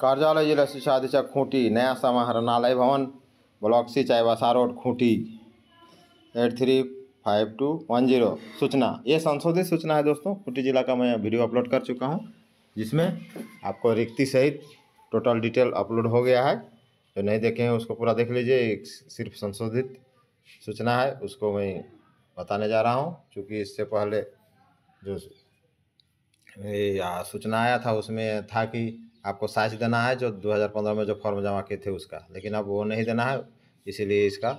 कार्यालय जिला शिक्षा अधीक्षक खूंटी नया समाहरणालय भवन ब्लॉक सिंचाई वसा road Khunti eight three five two one zero सूचना ये संशोधित सूचना है दोस्तों खूंटी जिला का मैं वीडियो अपलोड कर चुका हूँ जिसमें आपको रिक्ति सहित टोटल डिटेल अपलोड हो गया है जो नहीं देखे हैं उसको पूरा देख लीजिए सिर्फ संशोधित सूचना है उसको मैं बताने जा रहा हूँ क्योंकि इससे पहले जो सूचना आया था उसमें था कि आपको साइज देना है जो 2015 में जो फॉर्म जमा किए थे उसका लेकिन अब वो नहीं देना है इसीलिए इसका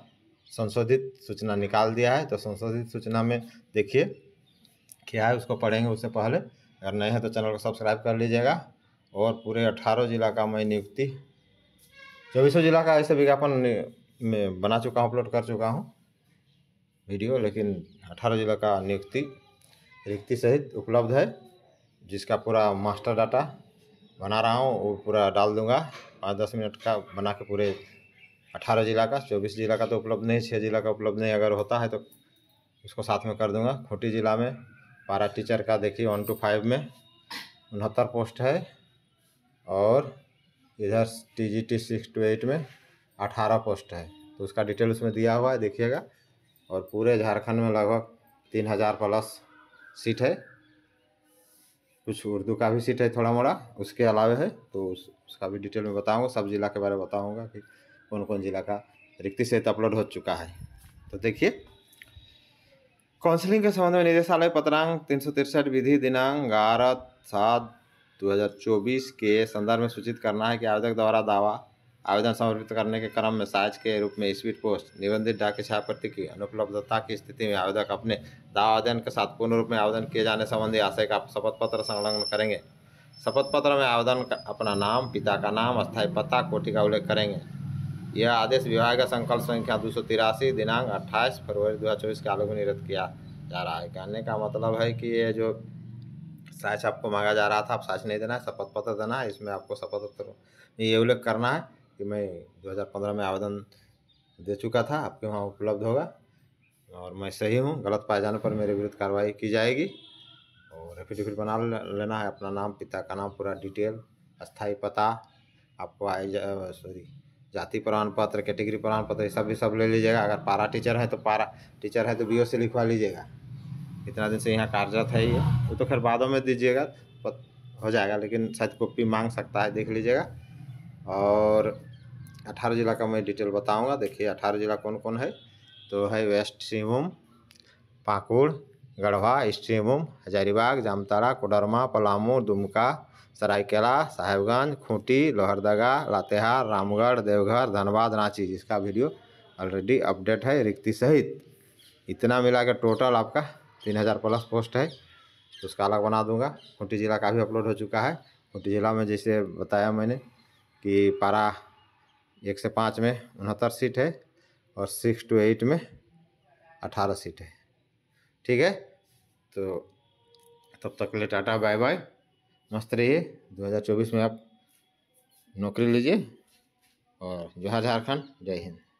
संशोधित सूचना निकाल दिया है तो संशोधित सूचना में देखिए क्या है उसको पढ़ेंगे उससे पहले अगर नहीं है तो चैनल को सब्सक्राइब कर लीजिएगा और पूरे अट्ठारह जिला का मैं नियुक्ति चौबीसों जिला का ऐसे विज्ञापन में बना चुका हूँ अपलोड कर चुका हूँ वीडियो लेकिन अठारह जिला का नियुक्ति रिक्ति सहित उपलब्ध है जिसका पूरा मास्टर डाटा बना रहा हूँ वो पूरा डाल दूँगा पाँच दस मिनट का बना के पूरे अठारह जिला का चौबीस जिला का तो उपलब्ध नहीं छः जिला का उपलब्ध नहीं अगर होता है तो उसको साथ में कर दूँगा खूंटी जिला में पारा टीचर का देखिए वन टू फाइव में उनहत्तर पोस्ट है और इधर T G T six two eight में अठारह पोस्ट है तो उसका डिटेल उसमें दिया हुआ है देखिएगा और पूरे झारखंड में लगभग तीन हज़ार प्लस सीट है कुछ उर्दू का भी सीट है थोड़ा मोड़ा उसके अलावा है तो उस, उसका भी डिटेल में बताऊँगा सब ज़िला के बारे में बताऊँगा कि कौन कौन ज़िला का रिक्ति सहित अपलोड हो चुका है तो देखिए काउंसलिंग के संबंध में निदेशालय पत्रांक तीन सौ तिरसठ विधि दिनांक ग्यारह सात 2024 के संदर्भ में सूचित करना है कि आवेदक द्वारा दावा आवेदन समर्पित करने के क्रम में साइज के रूप में स्पीड पोस्ट निबंधित डाक की छायाप्रति की अनुपलब्धता की स्थिति में आवेदक अपने दावा आवेदन के साथ पूर्ण रूप में आवेदन किए जाने संबंधी आशय का शपथ पत्र संलग्न करेंगे शपथ पत्र में आवेदन का अपना नाम पिता का नाम स्थायी पता कोटि का उल्लेख करेंगे यह आदेश विभाग का संकल्प संख्या दो सौ तिरासी दिनांक अट्ठाईस फरवरी दो हज़ार चौबीस के आलोक में निरस्त किया जा रहा है कहने का मतलब है कि ये जो साइज आपको मांगा जा रहा था आप साइज नहीं देना है शपथ पत्र देना है इसमें आपको शपथ पत्र ये उल्लेख करना है कि मैं 2015 में आवेदन दे चुका था आपके वहाँ उपलब्ध होगा और मैं सही हूँ गलत पाए जाने पर मेरे विरुद्ध कार्रवाई की जाएगी और एफिडेविट बना लेना है अपना नाम पिता का नाम पूरा डिटेल स्थायी पता आपको आई जा, सॉरी जाति प्रमाण पत्र कैटेगरी प्रमाण पत्र ये सब भी सब ले लीजिएगा अगर पारा टीचर है तो पारा टीचर है तो बी से लिखवा लीजिएगा इतना दिन से यहाँ कार्यरत है ये वो तो खैर बादों में दीजिएगा हो जाएगा लेकिन शायद कॉपी मांग सकता है देख लीजिएगा और अठारह ज़िला का मैं डिटेल बताऊंगा देखिए अठारह ज़िला कौन कौन है तो है वेस्ट सिंहभूम पाकुड़ गढ़वा ईस्ट सिंहभूम हजारीबाग जामताड़ा कोडरमा पलामू दुमका सरायकेला साहेबगंज खूंटी लोहरदगा लातेहार रामगढ़ देवघर धनबाद रांची जिसका वीडियो ऑलरेडी अपडेट है रिक्ति सहित इतना मिला के टोटल आपका तीन हज़ार प्लस पोस्ट है तो उसका अलग बना दूंगा खूंटी ज़िला का भी अपलोड हो चुका है खूंटी ज़िला में जैसे बताया मैंने कि पारा एक से पाँच में उनहत्तर सीट है और सिक्स टू एट में अठारह सीट है ठीक है तो तब तक ले टाटा बाय बाय मस्त रहिए 2024 में आप नौकरी लीजिए और जहाँ झारखंड जय हिंद